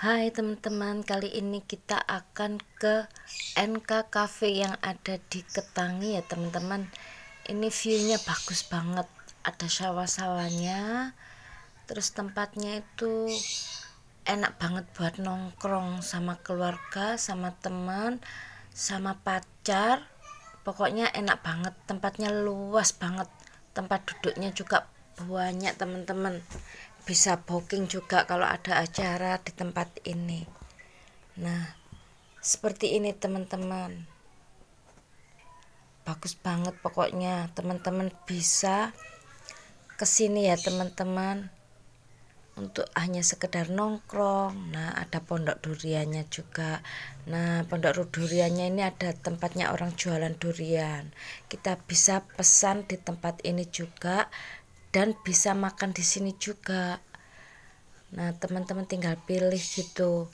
Hai teman-teman, kali ini kita akan ke NK Cafe yang ada di Ketangi ya teman-teman Ini viewnya bagus banget Ada sawah-sawahnya Terus tempatnya itu enak banget buat nongkrong sama keluarga, sama teman, sama pacar Pokoknya enak banget, tempatnya luas banget Tempat duduknya juga banyak teman-teman bisa booking juga kalau ada acara di tempat ini nah seperti ini teman-teman bagus banget pokoknya teman-teman bisa kesini ya teman-teman untuk hanya sekedar nongkrong nah ada pondok duriannya juga nah pondok duriannya ini ada tempatnya orang jualan durian kita bisa pesan di tempat ini juga dan bisa makan di sini juga nah teman-teman tinggal pilih gitu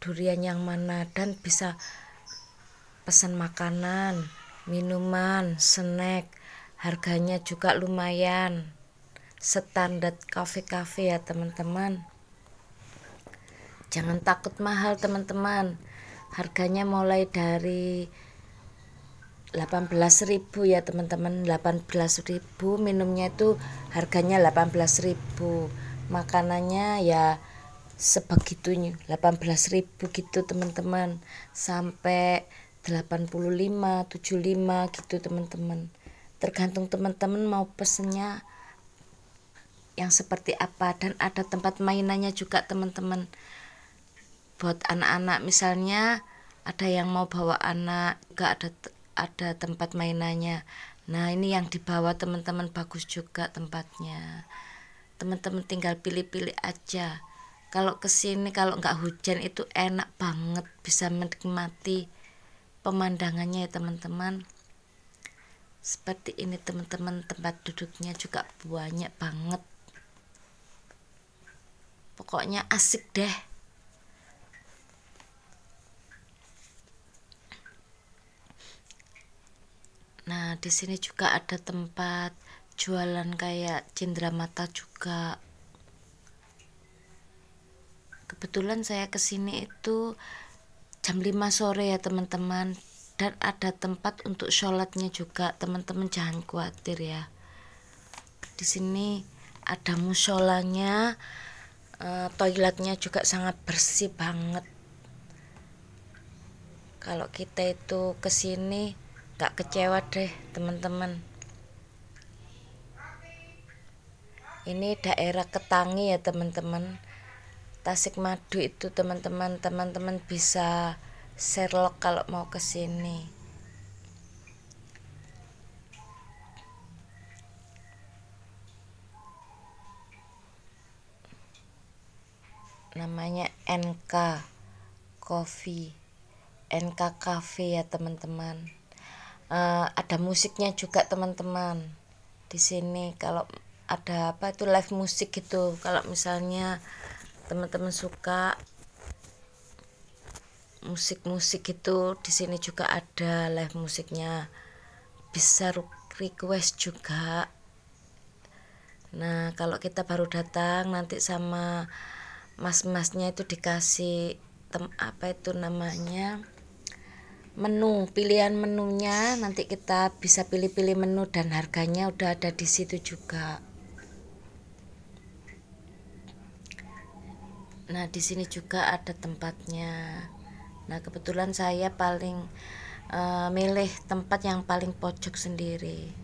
durian yang mana dan bisa pesan makanan minuman snack harganya juga lumayan standar kafe-kafe ya teman-teman jangan takut mahal teman-teman harganya mulai dari 18.000 ya teman-teman 18.000 minumnya itu harganya 18.000 makanannya ya sebegitunya 18.000 gitu teman-teman sampai 85 75 gitu teman-teman tergantung teman-teman mau pesennya yang seperti apa dan ada tempat mainannya juga teman-teman buat anak-anak misalnya ada yang mau bawa anak gak ada ada tempat mainannya nah ini yang dibawa teman-teman bagus juga tempatnya teman-teman tinggal pilih-pilih aja kalau kesini kalau nggak hujan itu enak banget bisa menikmati pemandangannya ya teman-teman seperti ini teman-teman tempat duduknya juga banyak banget pokoknya asik deh Nah, di sini juga ada tempat jualan kayak cindera mata juga. Kebetulan saya kesini itu jam 5 sore ya teman-teman dan ada tempat untuk sholatnya juga teman-teman jangan khawatir ya di sini ada musholanya, eh, toiletnya juga sangat bersih banget kalau kita itu kesini gak kecewa deh teman-teman ini daerah Ketangi ya teman-teman Tasik Madu itu teman-teman teman-teman bisa serlok kalau mau ke sini namanya NK Coffee NK Cafe ya teman-teman uh, ada musiknya juga teman-teman di sini kalau ada apa itu live musik gitu kalau misalnya teman-teman suka musik-musik itu di sini juga ada live musiknya bisa request juga nah kalau kita baru datang nanti sama mas-masnya itu dikasih tem apa itu namanya menu pilihan menunya nanti kita bisa pilih-pilih menu dan harganya udah ada di situ juga nah di sini juga ada tempatnya nah kebetulan saya paling uh, milih tempat yang paling pojok sendiri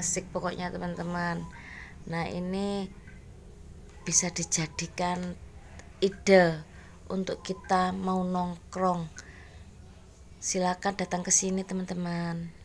asik pokoknya teman-teman nah ini bisa dijadikan ide untuk kita mau nongkrong silakan datang ke sini teman-teman